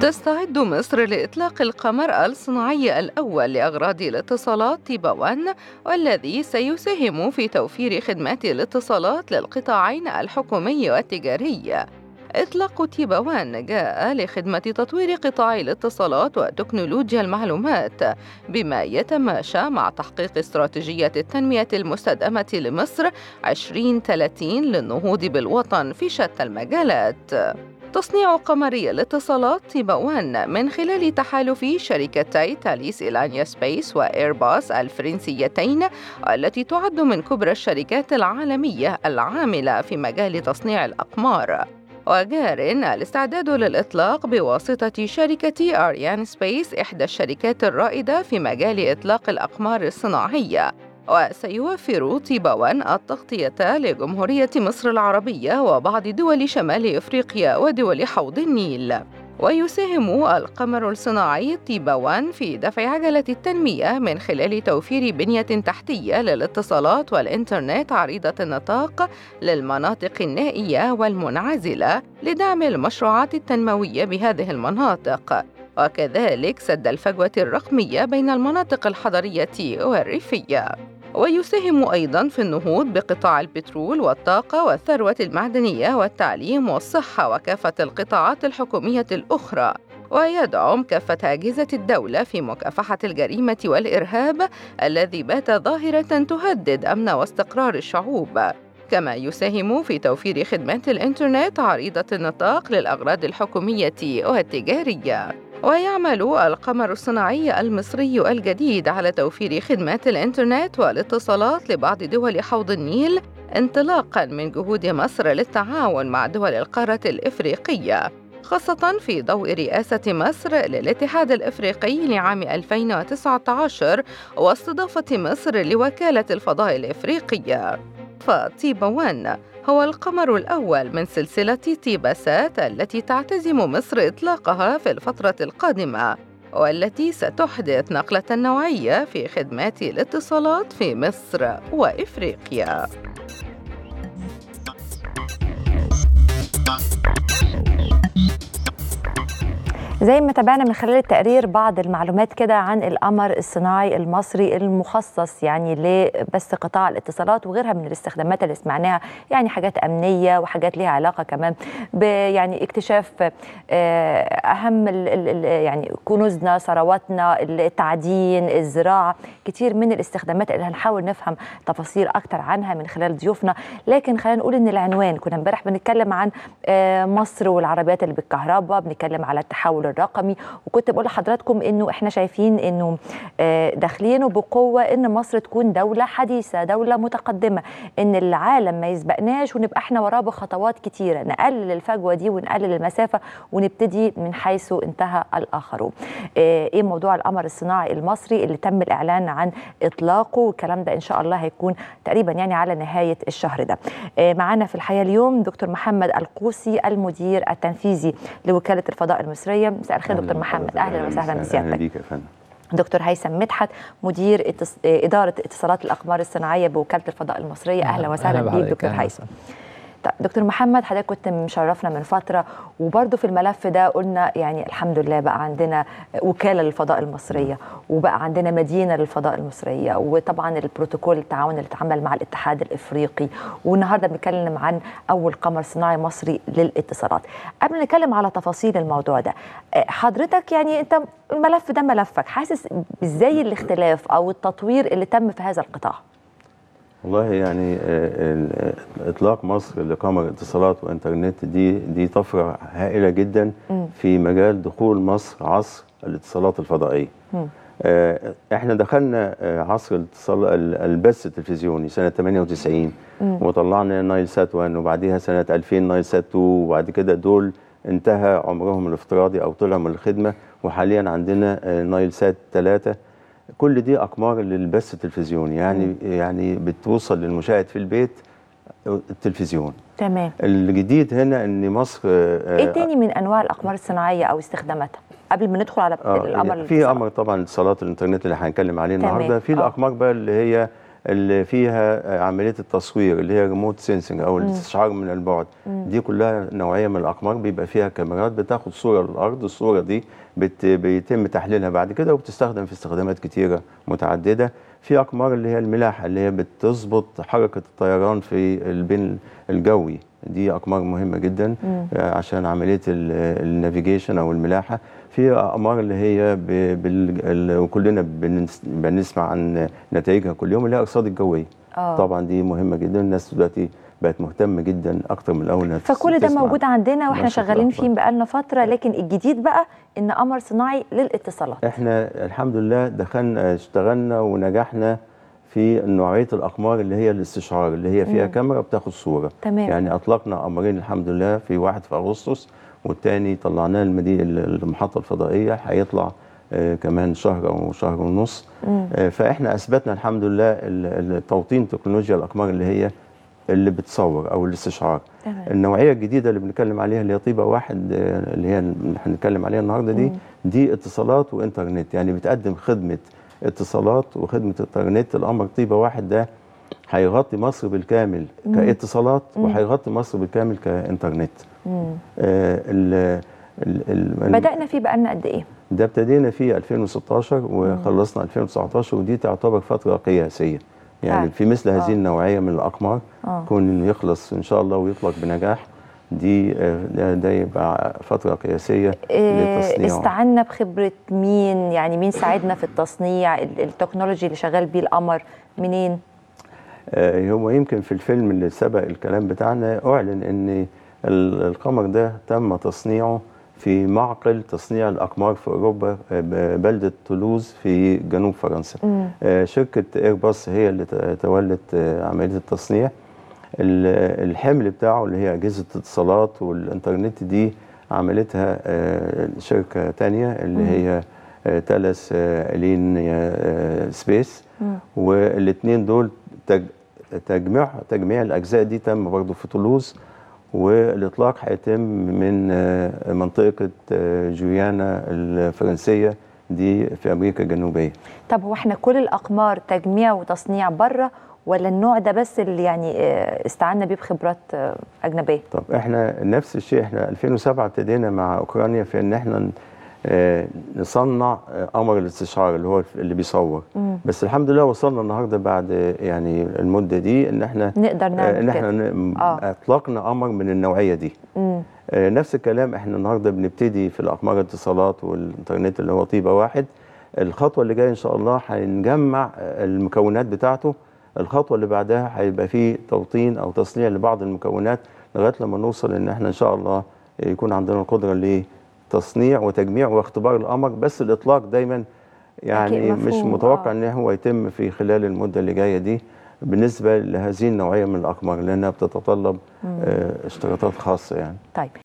تستعد مصر لإطلاق القمر الصناعي الأول لأغراض الاتصالات تيباوان والذي سيساهم في توفير خدمات الاتصالات للقطاعين الحكومي والتجاري إطلاق تيباوان جاء لخدمة تطوير قطاع الاتصالات وتكنولوجيا المعلومات بما يتماشى مع تحقيق استراتيجية التنمية المستدامة لمصر 2030 للنهوض بالوطن في شتى المجالات. تصنيع قمري الاتصالات تيبوان من خلال تحالف شركتي تاليس إلانيا سبيس وإيرباص الفرنسيتين التي تعد من كبرى الشركات العالمية العاملة في مجال تصنيع الأقمار وجهر الاستعداد للإطلاق بواسطة شركة أريان سبيس إحدى الشركات الرائدة في مجال إطلاق الأقمار الصناعية وسيوفر طيبوان التغطية لجمهورية مصر العربية وبعض دول شمال إفريقيا ودول حوض النيل ويساهم القمر الصناعي تيباوان في دفع عجلة التنمية من خلال توفير بنية تحتية للاتصالات والإنترنت عريضة النطاق للمناطق النائية والمنعزلة لدعم المشروعات التنموية بهذه المناطق وكذلك سد الفجوة الرقمية بين المناطق الحضرية والريفية ويساهم أيضا في النهوض بقطاع البترول والطاقة والثروة المعدنية والتعليم والصحة وكافة القطاعات الحكومية الأخرى ويدعم كافة أجهزة الدولة في مكافحة الجريمة والإرهاب الذي بات ظاهرة تهدد أمن واستقرار الشعوب كما يساهم في توفير خدمات الإنترنت عريضة النطاق للأغراض الحكومية والتجارية ويعمل القمر الصناعي المصري الجديد على توفير خدمات الإنترنت والاتصالات لبعض دول حوض النيل انطلاقا من جهود مصر للتعاون مع دول القارة الإفريقية خاصة في ضوء رئاسة مصر للاتحاد الإفريقي لعام 2019 واستضافة مصر لوكالة الفضاء الإفريقية فطيبوان هو القمر الأول من سلسلة طيبسات التي تعتزم مصر إطلاقها في الفترة القادمة والتي ستحدث نقلة نوعية في خدمات الاتصالات في مصر وإفريقيا زي ما تابعنا من خلال التقرير بعض المعلومات كده عن القمر الصناعي المصري المخصص يعني لبس قطاع الاتصالات وغيرها من الاستخدامات اللي سمعناها يعني حاجات امنيه وحاجات ليها علاقه كمان يعني اكتشاف آه، اهم الـ الـ يعني كنوزنا ثرواتنا التعدين الزراعه كتير من الاستخدامات اللي هنحاول نفهم تفاصيل اكتر عنها من خلال ضيوفنا لكن خلينا نقول ان العنوان كنا امبارح بنتكلم عن آه، مصر والعربيات اللي بالكهرباء بنتكلم على التحول التحول الرقمي وكنت بقول لحضراتكم انه احنا شايفين انه آه، داخلين بقوه ان مصر تكون دوله حديثه دوله متقدمه ان العالم ما يسبقناش ونبقى احنا وراه بخطوات كتيره نقلل الفجوه دي ونقلل المسافه ونبتدي من حيث انتهى الاخرون آه، ايه موضوع القمر الصناعي المصري اللي تم الاعلان عن اطلاقه والكلام ده ان شاء الله هيكون تقريبا يعني على نهايه الشهر ده آه، معانا في الحياه اليوم دكتور محمد القوسي المدير التنفيذي لوكاله الفضاء المصريه مساء الخير دكتور محمد اهلا وسهلا بسيادتك اهلا بيك يا فندم دكتور هيثم مدحت مدير اداره اتصالات الاقمار الصناعيه بوكاله الفضاء المصريه اهلا وسهلا بيك دكتور هيثم طيب دكتور محمد حضرتك كنت مشرفنا من فتره وبرده في الملف ده قلنا يعني الحمد لله بقى عندنا وكاله للفضاء المصريه وبقى عندنا مدينه للفضاء المصريه وطبعا البروتوكول التعاون اللي اتعمل مع الاتحاد الافريقي والنهارده بنتكلم عن اول قمر صناعي مصري للاتصالات قبل نتكلم على تفاصيل الموضوع ده آه، حضرتك يعني انت الملف ده ملفك حاسس ازاي الاختلاف او التطوير اللي تم في هذا القطاع والله يعني آه، آه، اطلاق مصر لقمر اتصالات وانترنت دي دي طفره هائله جدا في مجال دخول مصر عصر الاتصالات الفضائيه. آه، احنا دخلنا عصر الاتصال البث التلفزيوني سنه 98 وطلعنا نايل سات 1 وبعديها سنه 2000 نايل سات 2 وبعد كده دول انتهى عمرهم الافتراضي او طلعوا من الخدمه وحاليا عندنا نايل سات 3 كل دي اقمار للبث التلفزيوني يعني مم. يعني بتوصل للمشاهد في البيت التلفزيون تمام الجديد هنا ان مصر آه، ايه تاني من انواع الاقمار الصناعيه او استخداماتها قبل ما ندخل على آه القمر في قمر طبعا اتصالات الانترنت اللي هنتكلم عليه النهارده في آه. الاقمار بقى اللي هي اللي فيها عمليه التصوير اللي هي ريموت سينسنج او الاستشعار من البعد دي كلها نوعيه من الاقمار بيبقى فيها كاميرات بتاخد صوره للارض الصوره دي بت بيتم تحليلها بعد كده وبتستخدم في استخدامات كتيره متعدده في اقمار اللي هي الملاحه اللي هي بتظبط حركه الطيران في البين الجوي دي اقمار مهمه جدا مم. آه، عشان عمليه النافيجيشن او الملاحه في اقمار اللي هي وكلنا بنسمع عن نتائجها كل يوم اللي هي الارصاد الجويه أوه. طبعا دي مهمه جدا الناس دلوقتي بقت مهتمه جدا اكتر من الاول فكل ده موجود عندنا واحنا شغالين فيه بقالنا فتره لكن الجديد بقى ان قمر صناعي للاتصالات احنا الحمد لله دخلنا اشتغلنا ونجحنا في نوعيه الاقمار اللي هي الاستشعار اللي هي فيها مم. كاميرا بتاخد صوره تمام. يعني اطلقنا قمرين الحمد لله في واحد في اغسطس والتاني طلعناه المحطه الفضائيه هيطلع آه كمان شهر او شهر ونص آه فاحنا اثبتنا الحمد لله التوطين تكنولوجيا الاقمار اللي هي اللي بتصور او الاستشعار تمام. النوعيه الجديده اللي بنتكلم عليها اللي هي طيبه واحد آه، اللي هي هنتكلم عليها النهارده دي مم. دي اتصالات وانترنت يعني بتقدم خدمه اتصالات وخدمه الترنت القمر طيبه واحد ده هيغطي مصر بالكامل مم. كاتصالات وهيغطي مصر بالكامل كانترنت آه بدانا فيه بقالنا قد ايه ده ابتدينا فيه 2016 وخلصنا 2019 ودي تعتبر فتره قياسيه يعني في مثل هذه آه. النوعيه من الاقمار آه. كون يخلص ان شاء الله ويطلق بنجاح دي آه، ده يبقى فتره قياسيه آه، للتصنيع استعنا بخبره مين يعني مين ساعدنا في التصنيع التكنولوجي اللي شغال بيه القمر منين آه، هو يمكن في الفيلم اللي سبق الكلام بتاعنا اعلن ان القمر ده تم تصنيعه في معقل تصنيع الاقمار في اوروبا بلده تولوز في جنوب فرنسا مم. شركه ايرباص هي اللي تولت عمليه التصنيع الحمل بتاعه اللي هي أجهزة اتصالات والإنترنت دي عملتها آه، شركة تانية اللي هي آه، تلس آه، ألين سبيس والاثنين دول تجميع تجميع الأجزاء دي تم برضه في طولوز والإطلاق هيتم من منطقة جويانا الفرنسية دي في أمريكا الجنوبية طب هو احنا كل الأقمار تجميع وتصنيع بره ولا النوع ده بس اللي يعني آه، استعنا بيه بخبرات آه، اجنبيه؟ طب احنا نفس الشيء احنا 2007 ابتدينا مع اوكرانيا في ان احنا آه، نصنع قمر الاستشعار اللي هو اللي بيصور مم. بس الحمد لله وصلنا النهارده بعد يعني المده دي ان احنا نقدر نعمل ان احنا كده. اطلقنا قمر من النوعيه دي مم. نفس الكلام احنا النهارده بنبتدي في الاقمار الاتصالات والانترنت اللي هو طيبه واحد الخطوه اللي جايه ان شاء الله هنجمع المكونات بتاعته الخطوه اللي بعدها هيبقى فيه توطين او تصنيع لبعض المكونات لغايه لما نوصل ان احنا ان شاء الله يكون عندنا القدره لتصنيع وتجميع واختبار القمر بس الاطلاق دايما يعني مش متوقع آه. ان هو يتم في خلال المده اللي جايه دي بالنسبه لهذه النوعيه من الاقمار لانها بتتطلب آه، اشتراطات خاصه يعني طيب